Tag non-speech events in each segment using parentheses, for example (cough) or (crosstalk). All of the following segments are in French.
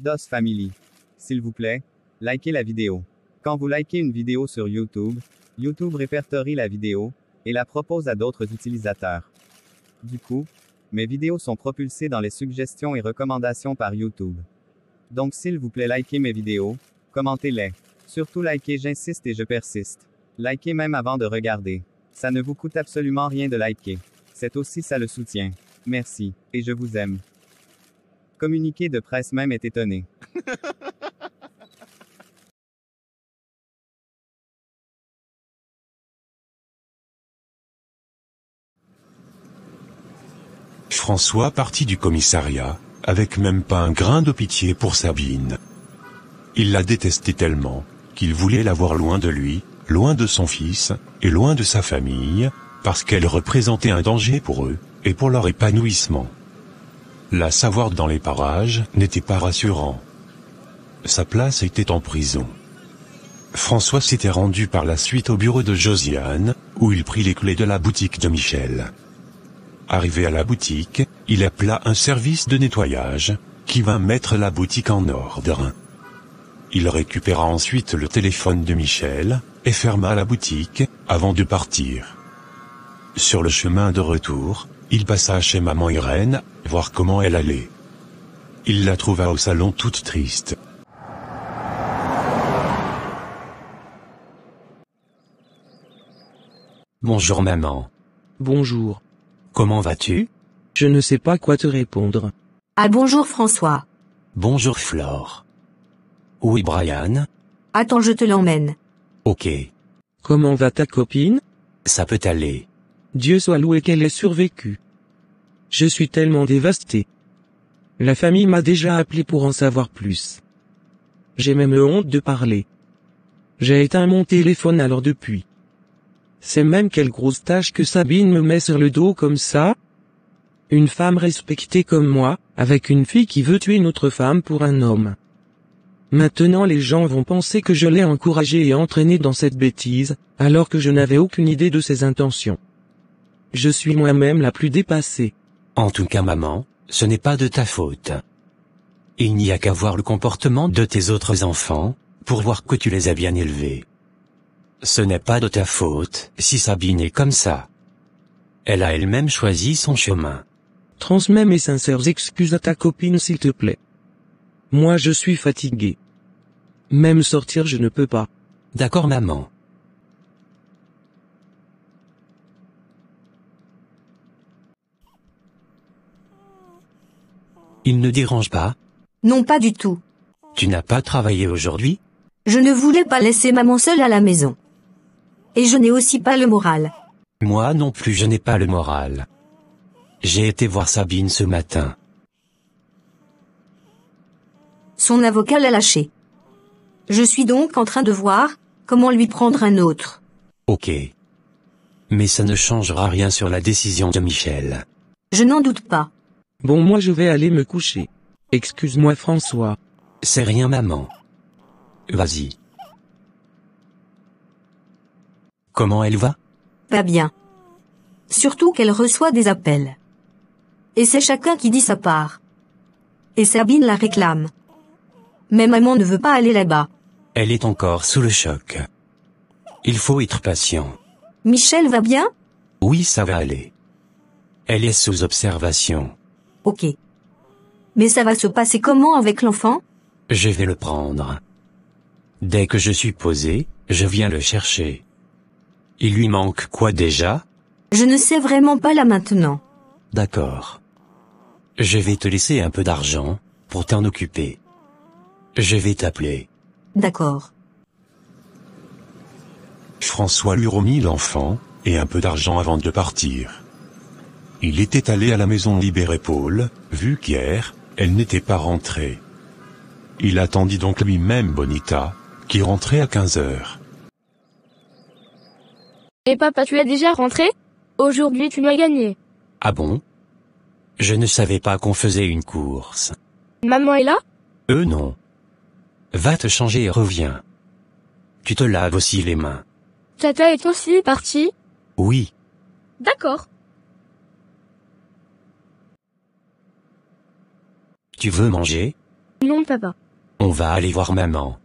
DOS Family. S'il vous plaît, likez la vidéo. Quand vous likez une vidéo sur YouTube, YouTube répertorie la vidéo et la propose à d'autres utilisateurs. Du coup, mes vidéos sont propulsées dans les suggestions et recommandations par YouTube. Donc s'il vous plaît likez mes vidéos, commentez-les. Surtout likez j'insiste et je persiste. Likez même avant de regarder. Ça ne vous coûte absolument rien de liker. C'est aussi ça le soutien. Merci, et je vous aime. Communiqué de presse même est étonné. François partit du commissariat, avec même pas un grain de pitié pour Sabine. Il la détestait tellement, qu'il voulait la voir loin de lui, loin de son fils, et loin de sa famille, parce qu'elle représentait un danger pour eux, et pour leur épanouissement. La savoir dans les parages n'était pas rassurant. Sa place était en prison. François s'était rendu par la suite au bureau de Josiane, où il prit les clés de la boutique de Michel. Arrivé à la boutique, il appela un service de nettoyage, qui vint mettre la boutique en ordre. Il récupéra ensuite le téléphone de Michel, et ferma la boutique, avant de partir. Sur le chemin de retour, il passa chez maman Irène, comment elle allait. Il la trouva au salon toute triste. Bonjour maman. Bonjour. Comment vas-tu Je ne sais pas quoi te répondre. Ah bonjour François. Bonjour Flore. Oui Brian. Attends je te l'emmène. Ok. Comment va ta copine Ça peut aller. Dieu soit loué qu'elle ait survécu. Je suis tellement dévasté. La famille m'a déjà appelé pour en savoir plus. J'ai même honte de parler. J'ai éteint mon téléphone alors depuis. C'est même quelle grosse tâche que Sabine me met sur le dos comme ça. Une femme respectée comme moi, avec une fille qui veut tuer une autre femme pour un homme. Maintenant les gens vont penser que je l'ai encouragée et entraînée dans cette bêtise, alors que je n'avais aucune idée de ses intentions. Je suis moi-même la plus dépassée. En tout cas maman, ce n'est pas de ta faute. Il n'y a qu'à voir le comportement de tes autres enfants, pour voir que tu les as bien élevés. Ce n'est pas de ta faute si Sabine est comme ça. Elle a elle-même choisi son chemin. Transmets mes sincères excuses à ta copine s'il te plaît. Moi je suis fatigué. Même sortir je ne peux pas. D'accord maman. Il ne dérange pas Non, pas du tout. Tu n'as pas travaillé aujourd'hui Je ne voulais pas laisser maman seule à la maison. Et je n'ai aussi pas le moral. Moi non plus, je n'ai pas le moral. J'ai été voir Sabine ce matin. Son avocat l'a lâché. Je suis donc en train de voir comment lui prendre un autre. Ok. Mais ça ne changera rien sur la décision de Michel. Je n'en doute pas. Bon moi je vais aller me coucher. Excuse-moi François. C'est rien maman. Vas-y. Comment elle va Pas bien. Surtout qu'elle reçoit des appels. Et c'est chacun qui dit sa part. Et Sabine la réclame. Mais maman ne veut pas aller là-bas. Elle est encore sous le choc. Il faut être patient. Michel va bien Oui, ça va aller. Elle est sous observation. Ok. Mais ça va se passer comment avec l'enfant Je vais le prendre. Dès que je suis posé, je viens le chercher. Il lui manque quoi déjà Je ne sais vraiment pas là maintenant. D'accord. Je vais te laisser un peu d'argent pour t'en occuper. Je vais t'appeler. D'accord. François lui remit l'enfant et un peu d'argent avant de partir. Il était allé à la maison libérée Paul, vu qu'hier, elle n'était pas rentrée. Il attendit donc lui-même Bonita, qui rentrait à 15 heures. Et papa, tu es déjà rentré Aujourd'hui, tu m'as gagné. Ah bon Je ne savais pas qu'on faisait une course. Maman est là Euh non. Va te changer et reviens. Tu te laves aussi les mains. Tata est aussi partie Oui. D'accord. Tu veux manger Non, papa. On va aller voir maman.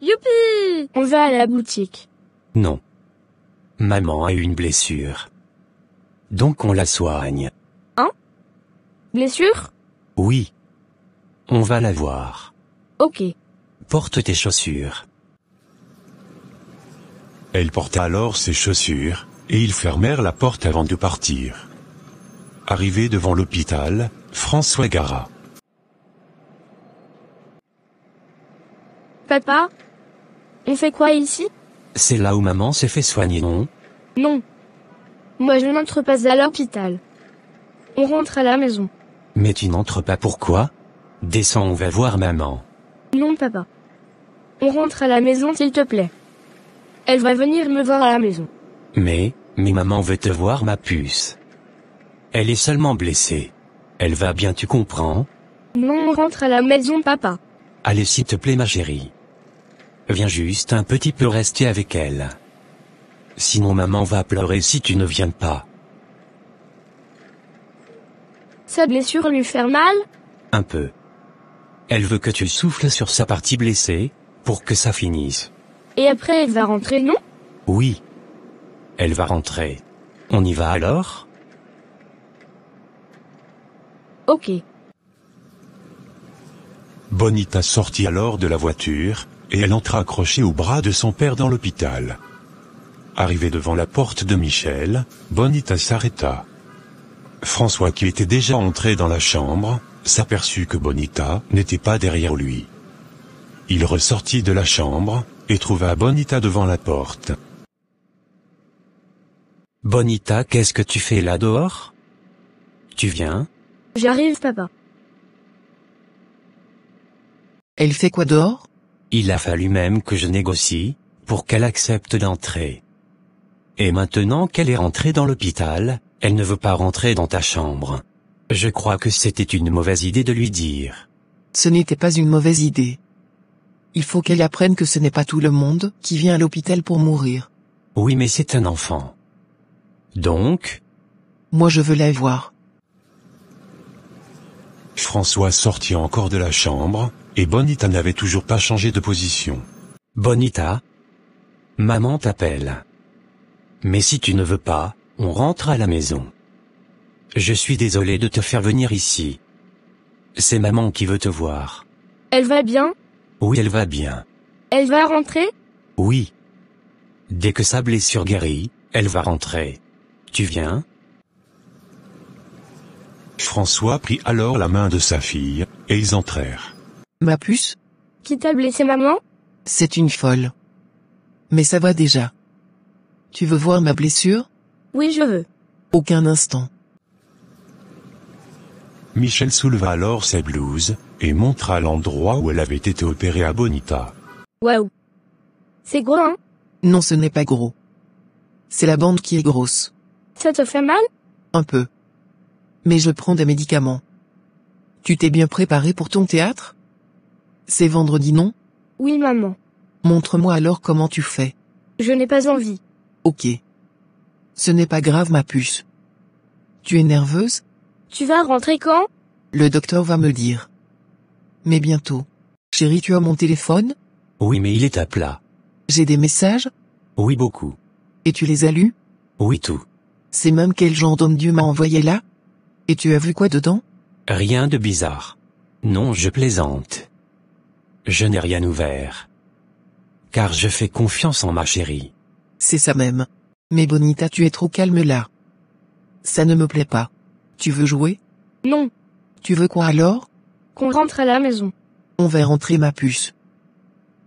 Youpi On va à la boutique. Non. Maman a une blessure. Donc on la soigne. Hein Blessure Oui. On va la voir. Ok. Porte tes chaussures. Elle porta alors ses chaussures, et ils fermèrent la porte avant de partir. Arrivé devant l'hôpital, François Gara. Papa On fait quoi ici C'est là où maman s'est fait soigner, non Non. Moi je n'entre pas à l'hôpital. On rentre à la maison. Mais tu n'entres pas pourquoi Descends, on va voir maman. Non papa. On rentre à la maison s'il te plaît. Elle va venir me voir à la maison. Mais, mais maman veut te voir ma puce. Elle est seulement blessée. Elle va bien, tu comprends Non, on rentre à la maison papa. Allez s'il te plaît ma chérie. Viens juste un petit peu rester avec elle. Sinon maman va pleurer si tu ne viens pas. Sa blessure lui fait mal Un peu. Elle veut que tu souffles sur sa partie blessée, pour que ça finisse. Et après elle va rentrer, non Oui. Elle va rentrer. On y va alors Ok. Bonita sortit alors de la voiture, et elle entra accrochée au bras de son père dans l'hôpital. Arrivée devant la porte de Michel, Bonita s'arrêta. François qui était déjà entré dans la chambre, s'aperçut que Bonita n'était pas derrière lui. Il ressortit de la chambre, et trouva Bonita devant la porte. Bonita, qu'est-ce que tu fais là dehors Tu viens J'arrive, papa. Elle fait quoi dehors il a fallu même que je négocie, pour qu'elle accepte d'entrer. Et maintenant qu'elle est rentrée dans l'hôpital, elle ne veut pas rentrer dans ta chambre. Je crois que c'était une mauvaise idée de lui dire. Ce n'était pas une mauvaise idée. Il faut qu'elle apprenne que ce n'est pas tout le monde qui vient à l'hôpital pour mourir. Oui, mais c'est un enfant. Donc Moi je veux la voir. François sortit encore de la chambre, et Bonita n'avait toujours pas changé de position. Bonita Maman t'appelle. Mais si tu ne veux pas, on rentre à la maison. Je suis désolé de te faire venir ici. C'est maman qui veut te voir. Elle va bien Oui, elle va bien. Elle va rentrer Oui. Dès que sa blessure guérit, elle va rentrer. Tu viens François prit alors la main de sa fille, et ils entrèrent. Ma puce Qui t'a blessé maman C'est une folle. Mais ça va déjà. Tu veux voir ma blessure Oui, je veux. Aucun instant. Michel souleva alors sa blouse, et montra l'endroit où elle avait été opérée à Bonita. Waouh C'est gros, hein Non, ce n'est pas gros. C'est la bande qui est grosse. Ça te fait mal Un peu. Mais je prends des médicaments. Tu t'es bien préparé pour ton théâtre c'est vendredi, non Oui, maman. Montre-moi alors comment tu fais. Je n'ai pas envie. Ok. Ce n'est pas grave, ma puce. Tu es nerveuse Tu vas rentrer quand Le docteur va me dire. Mais bientôt. Chérie, tu as mon téléphone Oui, mais il est à plat. J'ai des messages Oui, beaucoup. Et tu les as lus Oui, tout. C'est même quel genre d'homme Dieu m'a envoyé là Et tu as vu quoi dedans Rien de bizarre. Non, je plaisante. Je n'ai rien ouvert. Car je fais confiance en ma chérie. C'est ça même. Mais Bonita, tu es trop calme là. Ça ne me plaît pas. Tu veux jouer Non. Tu veux quoi alors Qu'on rentre à la maison. On va rentrer ma puce.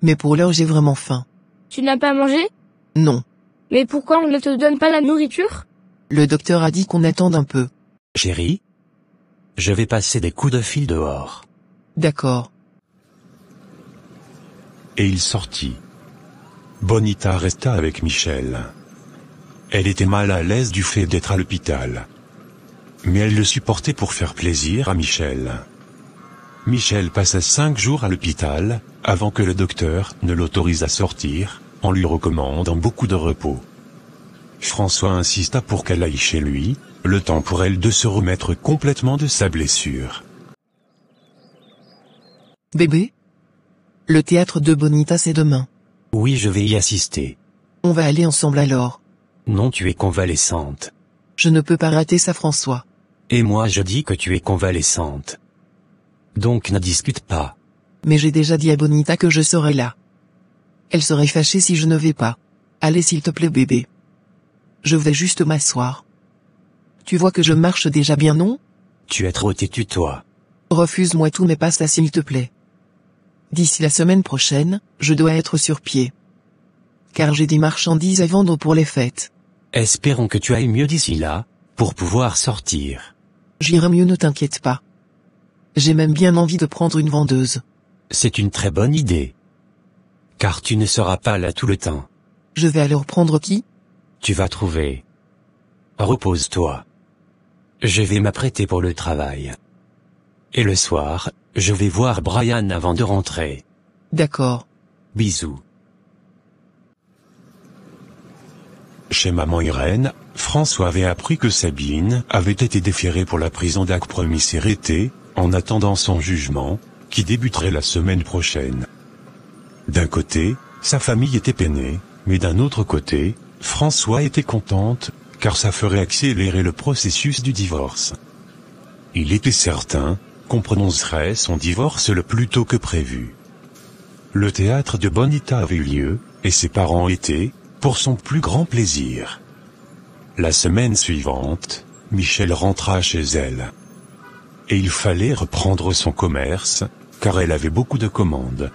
Mais pour l'heure j'ai vraiment faim. Tu n'as pas mangé Non. Mais pourquoi on ne te donne pas la nourriture Le docteur a dit qu'on attende un peu. Chérie Je vais passer des coups de fil dehors. D'accord et il sortit. Bonita resta avec Michel. Elle était mal à l'aise du fait d'être à l'hôpital. Mais elle le supportait pour faire plaisir à Michel. Michel passa cinq jours à l'hôpital, avant que le docteur ne l'autorise à sortir, en lui recommandant beaucoup de repos. François insista pour qu'elle aille chez lui, le temps pour elle de se remettre complètement de sa blessure. Bébé le théâtre de Bonita c'est demain. Oui je vais y assister. On va aller ensemble alors. Non tu es convalescente. Je ne peux pas rater ça François. Et moi je dis que tu es convalescente. Donc ne discute pas. Mais j'ai déjà dit à Bonita que je serai là. Elle serait fâchée si je ne vais pas. Allez s'il te plaît bébé. Je vais juste m'asseoir. Tu vois que je marche déjà bien non Tu es trop têtu toi. Refuse-moi tout mais passe ça s'il te plaît. D'ici la semaine prochaine, je dois être sur pied. Car j'ai des marchandises à vendre pour les fêtes. Espérons que tu ailles mieux d'ici là, pour pouvoir sortir. J'irai mieux, ne t'inquiète pas. J'ai même bien envie de prendre une vendeuse. C'est une très bonne idée. Car tu ne seras pas là tout le temps. Je vais alors prendre qui Tu vas trouver. Repose-toi. Je vais m'apprêter pour le travail. Et le soir, je vais voir Brian avant de rentrer. D'accord. Bisous. Chez maman Irène, François avait appris que Sabine avait été déférée pour la prison Rété, en attendant son jugement, qui débuterait la semaine prochaine. D'un côté, sa famille était peinée, mais d'un autre côté, François était contente, car ça ferait accélérer le processus du divorce. Il était certain qu'on prononcerait son divorce le plus tôt que prévu. Le théâtre de Bonita avait eu lieu, et ses parents étaient, pour son plus grand plaisir. La semaine suivante, Michel rentra chez elle. Et il fallait reprendre son commerce, car elle avait beaucoup de commandes.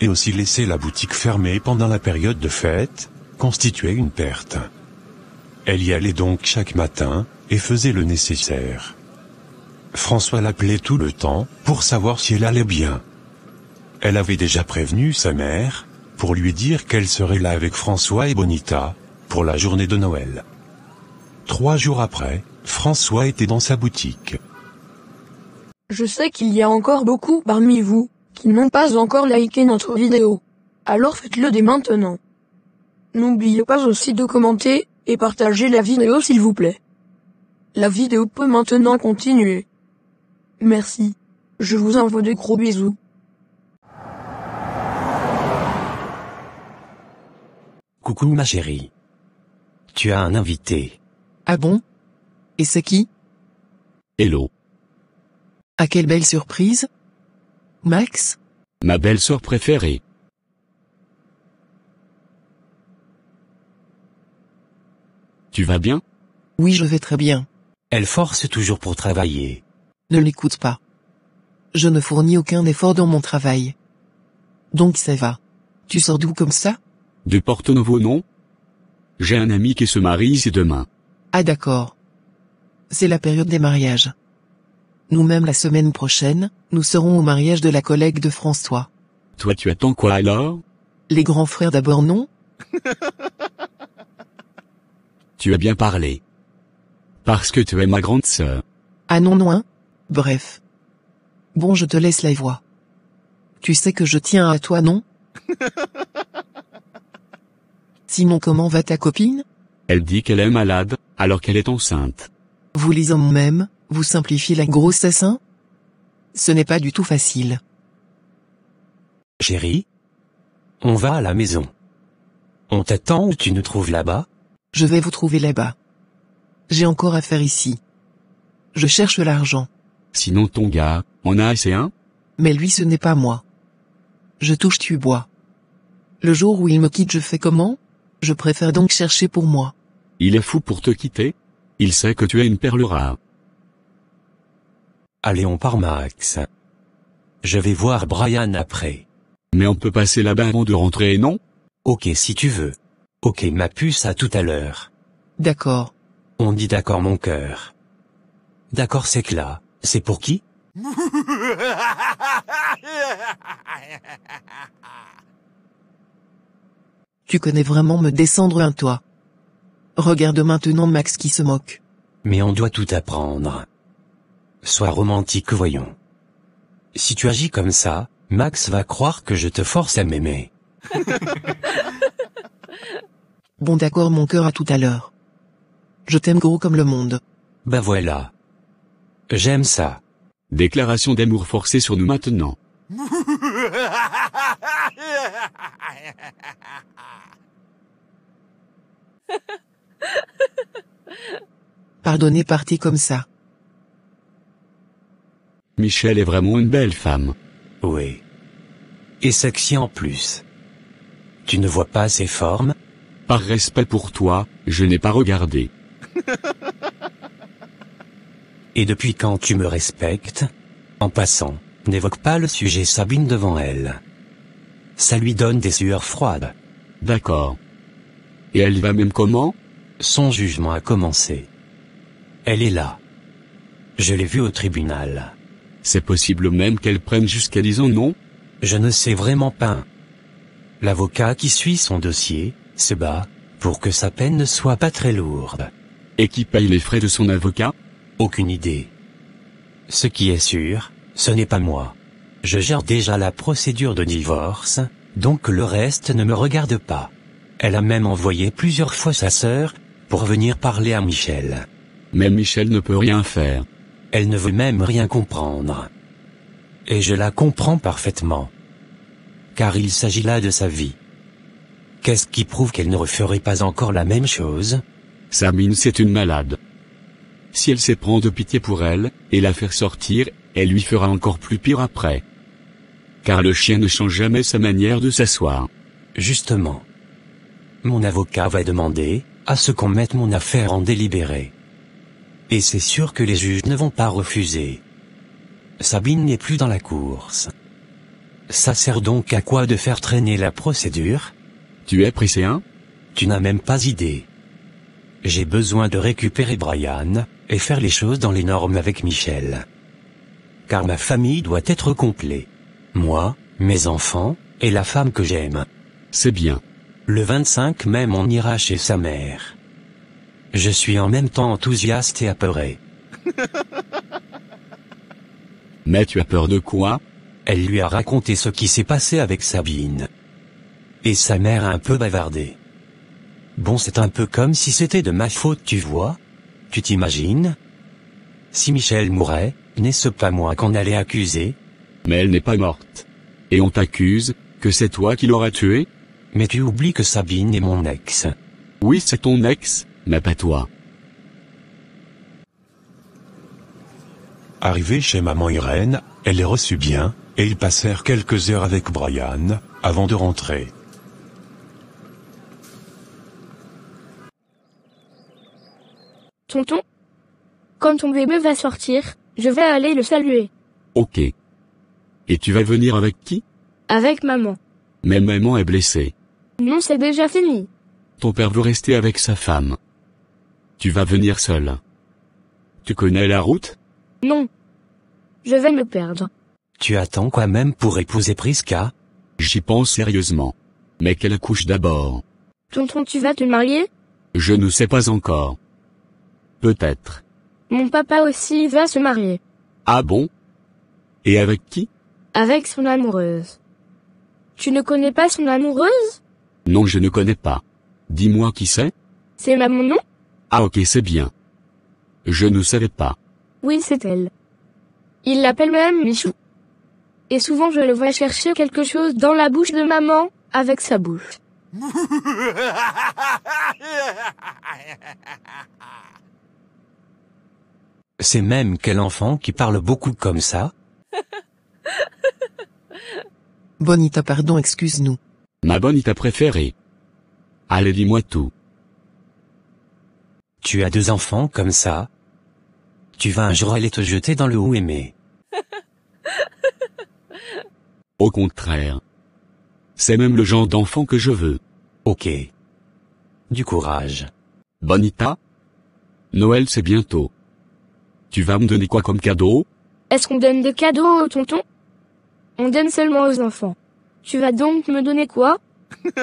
Et aussi laisser la boutique fermée pendant la période de fête, constituait une perte. Elle y allait donc chaque matin, et faisait le nécessaire. François l'appelait tout le temps, pour savoir si elle allait bien. Elle avait déjà prévenu sa mère, pour lui dire qu'elle serait là avec François et Bonita, pour la journée de Noël. Trois jours après, François était dans sa boutique. Je sais qu'il y a encore beaucoup parmi vous, qui n'ont pas encore liké notre vidéo. Alors faites-le dès maintenant. N'oubliez pas aussi de commenter, et partager la vidéo s'il vous plaît. La vidéo peut maintenant continuer. Merci. Je vous envoie de gros bisous. Coucou ma chérie. Tu as un invité. Ah bon Et c'est qui Hello. À quelle belle surprise Max Ma belle-sœur préférée. Tu vas bien Oui, je vais très bien. Elle force toujours pour travailler ne l'écoute pas. Je ne fournis aucun effort dans mon travail. Donc ça va. Tu sors d'où comme ça De porte Nouveau, non J'ai un ami qui se marie, c'est demain. Ah d'accord. C'est la période des mariages. Nous-mêmes la semaine prochaine, nous serons au mariage de la collègue de François. Toi tu attends quoi alors Les grands frères d'abord non (laughs) Tu as bien parlé. Parce que tu es ma grande sœur. Ah non non hein Bref. Bon, je te laisse la voix. Tu sais que je tiens à toi, non (laughs) Simon, comment va ta copine Elle dit qu'elle est malade, alors qu'elle est enceinte. Vous lisez même, vous simplifiez la grossesse, hein? Ce n'est pas du tout facile. Chérie On va à la maison. On t'attend ou tu nous trouves là-bas Je vais vous trouver là-bas. J'ai encore affaire ici. Je cherche l'argent. Sinon ton gars, en a assez un hein? Mais lui ce n'est pas moi. Je touche tu bois. Le jour où il me quitte je fais comment Je préfère donc chercher pour moi. Il est fou pour te quitter Il sait que tu es une perle rare. Allez on part Max. Je vais voir Brian après. Mais on peut passer là-bas avant de rentrer, non Ok si tu veux. Ok ma puce à tout à l'heure. D'accord. On dit d'accord mon cœur. D'accord c'est clair. C'est pour qui (laughs) Tu connais vraiment me descendre un toit. Regarde maintenant Max qui se moque. Mais on doit tout apprendre. Sois romantique, voyons. Si tu agis comme ça, Max va croire que je te force à m'aimer. (laughs) bon d'accord, mon cœur à tout à l'heure. Je t'aime gros comme le monde. Bah voilà. J'aime ça. Déclaration d'amour forcée sur nous maintenant. Pardonnez parti comme ça. Michelle est vraiment une belle femme. Oui. Et sexy en plus. Tu ne vois pas ses formes Par respect pour toi, je n'ai pas regardé. (laughs) Et depuis quand tu me respectes En passant, n'évoque pas le sujet Sabine devant elle. Ça lui donne des sueurs froides. D'accord. Et elle va même comment Son jugement a commencé. Elle est là. Je l'ai vue au tribunal. C'est possible même qu'elle prenne jusqu'à 10 ans, non Je ne sais vraiment pas. L'avocat qui suit son dossier, se bat, pour que sa peine ne soit pas très lourde. Et qui paye les frais de son avocat aucune idée. Ce qui est sûr, ce n'est pas moi. Je gère déjà la procédure de divorce, donc le reste ne me regarde pas. Elle a même envoyé plusieurs fois sa sœur, pour venir parler à Michel. Mais Michel ne peut rien faire. Elle ne veut même rien comprendre. Et je la comprends parfaitement. Car il s'agit là de sa vie. Qu'est-ce qui prouve qu'elle ne referait pas encore la même chose Sabine, c'est une malade. Si elle s'éprend de pitié pour elle, et la faire sortir, elle lui fera encore plus pire après. Car le chien ne change jamais sa manière de s'asseoir. Justement. Mon avocat va demander, à ce qu'on mette mon affaire en délibéré. Et c'est sûr que les juges ne vont pas refuser. Sabine n'est plus dans la course. Ça sert donc à quoi de faire traîner la procédure Tu es pressé, hein Tu n'as même pas idée. J'ai besoin de récupérer Brian, et faire les choses dans les normes avec Michel. Car ma famille doit être complète. Moi, mes enfants, et la femme que j'aime. C'est bien. Le 25 même on ira chez sa mère. Je suis en même temps enthousiaste et apeuré. (laughs) Mais tu as peur de quoi Elle lui a raconté ce qui s'est passé avec Sabine. Et sa mère a un peu bavardé. Bon c'est un peu comme si c'était de ma faute tu vois, tu t'imagines Si Michel mourait, n'est-ce pas moi qu'on allait accuser Mais elle n'est pas morte. Et on t'accuse, que c'est toi qui l'aurais tuée Mais tu oublies que Sabine est mon ex. Oui, c'est ton ex, mais pas toi. Arrivée chez maman Irène, elle les reçut bien, et ils passèrent quelques heures avec Brian, avant de rentrer. tonton Quand ton bébé va sortir, je vais aller le saluer. Ok. Et tu vas venir avec qui Avec maman. Mais maman est blessée. Non, c'est déjà fini. Ton père veut rester avec sa femme. Tu vas venir seul. Tu connais la route Non. Je vais me perdre. Tu attends quoi même pour épouser Prisca J'y pense sérieusement. Mais qu'elle accouche d'abord. Tonton, tu vas te marier Je ne sais pas encore. Peut-être. Mon papa aussi va se marier. Ah bon Et avec qui Avec son amoureuse. Tu ne connais pas son amoureuse Non, je ne connais pas. Dis-moi qui c'est C'est maman, non Ah ok, c'est bien. Je ne savais pas. Oui, c'est elle. Il l'appelle même Michou. Et souvent je le vois chercher quelque chose dans la bouche de maman, avec sa bouche. (laughs) C'est même quel enfant qui parle beaucoup comme ça (laughs) Bonita pardon excuse-nous. Ma Bonita préférée. Allez dis-moi tout. Tu as deux enfants comme ça Tu vas un jour aller te jeter dans le haut aimé. (laughs) Au contraire. C'est même le genre d'enfant que je veux. Ok. Du courage. Bonita Noël c'est bientôt. Tu vas me donner quoi comme cadeau Est-ce qu'on donne des cadeaux aux tontons On donne seulement aux enfants. Tu vas donc me donner quoi (laughs)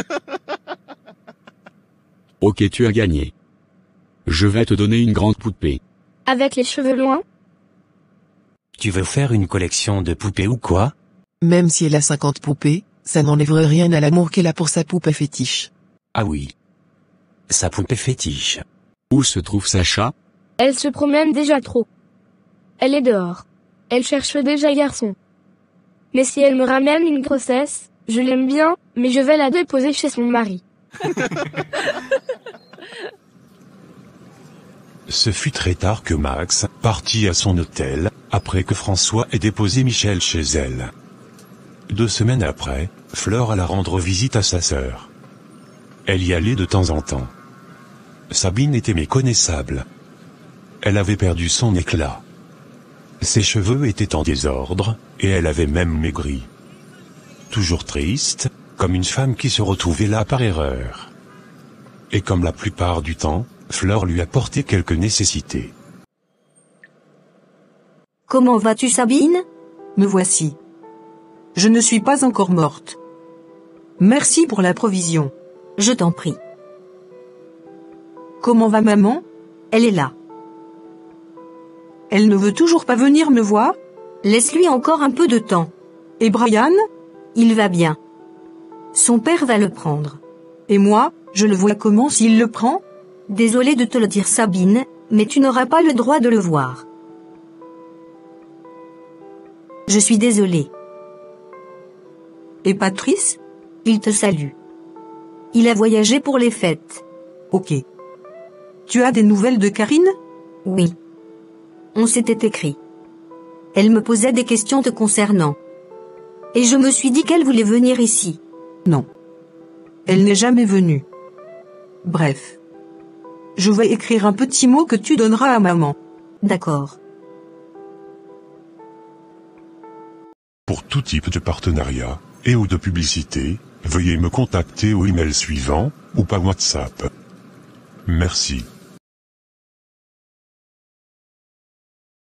Ok, tu as gagné. Je vais te donner une grande poupée. Avec les cheveux loin Tu veux faire une collection de poupées ou quoi Même si elle a 50 poupées, ça n'enlèverait rien à l'amour qu'elle a pour sa poupée fétiche. Ah oui. Sa poupée fétiche. Où se trouve Sacha elle se promène déjà trop. Elle est dehors. Elle cherche déjà garçon. Mais si elle me ramène une grossesse, je l'aime bien, mais je vais la déposer chez son mari. (laughs) Ce fut très tard que Max partit à son hôtel, après que François ait déposé Michel chez elle. Deux semaines après, Fleur alla rendre visite à sa sœur. Elle y allait de temps en temps. Sabine était méconnaissable, elle avait perdu son éclat. Ses cheveux étaient en désordre, et elle avait même maigri. Toujours triste, comme une femme qui se retrouvait là par erreur. Et comme la plupart du temps, Fleur lui apportait quelques nécessités. Comment vas-tu Sabine Me voici. Je ne suis pas encore morte. Merci pour la provision. Je t'en prie. Comment va maman Elle est là. Elle ne veut toujours pas venir me voir Laisse-lui encore un peu de temps. Et Brian Il va bien. Son père va le prendre. Et moi, je le vois comment s'il le prend Désolée de te le dire Sabine, mais tu n'auras pas le droit de le voir. Je suis désolée. Et Patrice Il te salue. Il a voyagé pour les fêtes. Ok. Tu as des nouvelles de Karine Oui on s'était écrit. Elle me posait des questions te concernant. Et je me suis dit qu'elle voulait venir ici. Non. Elle n'est jamais venue. Bref. Je vais écrire un petit mot que tu donneras à maman. D'accord. Pour tout type de partenariat et ou de publicité, veuillez me contacter au email suivant ou par WhatsApp. Merci.